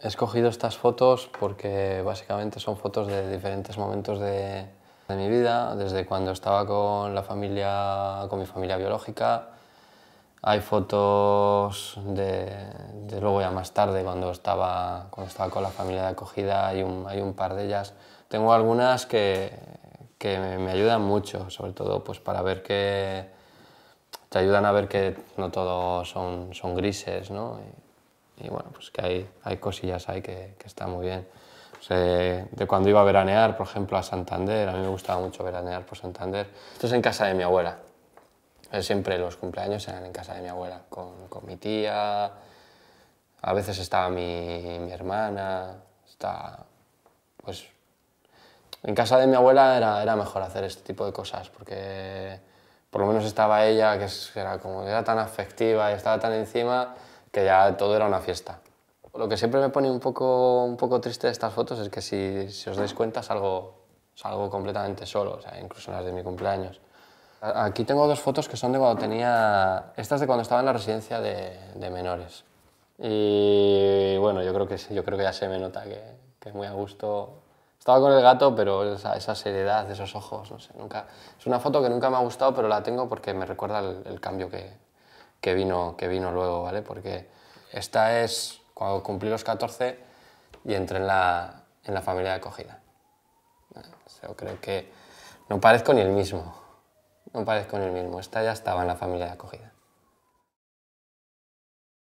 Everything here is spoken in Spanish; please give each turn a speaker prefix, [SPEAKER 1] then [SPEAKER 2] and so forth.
[SPEAKER 1] He escogido estas fotos porque básicamente son fotos de diferentes momentos de, mi vida, desde cuando estaba con la familia, con mi familia biológica. Hay fotos de, luego ya más tarde, cuando estaba, cuando estaba con la familia de acogida, hay un, hay un par de ellas. Tengo algunas que, que me ayudan mucho, sobre todo pues para ver que te ayudan a ver que no todos son, son grises, ¿no? y bueno, pues que hay, hay cosillas ahí que, que está muy bien. de cuando iba a veranear, por ejemplo, a Santander, a mí me gustaba mucho veranear por Santander. Esto es en casa de mi abuela. Siempre los cumpleaños eran en casa de mi abuela, con, con mi tía, a veces estaba mi, mi hermana, estaba, pues... En casa de mi abuela era, era mejor hacer este tipo de cosas, porque por lo menos estaba ella, que era como era tan afectiva y estaba tan encima, que ya todo era una fiesta. Lo que siempre me pone un poco, un poco triste de estas fotos es que si, os dais cuenta salgo, salgo completamente solo, sea, incluso en las de mi cumpleaños. Aquí tengo dos fotos que son de cuando tenía... Estas de cuando estaba en la residencia de, menores. Y bueno, yo creo que yo creo que ya se me nota que, que muy a gusto. Estaba con el gato, pero esa, esa, seriedad, esos ojos, no sé, nunca... Es una foto que nunca me ha gustado, pero la tengo porque me recuerda el cambio que, que vino, que vino luego, ¿vale? Porque esta es cuando cumplí los 14 y entré en la, en la familia de acogida. creo que no parezco ni el mismo. No parezco ni el mismo. Esta ya estaba en la familia de acogida.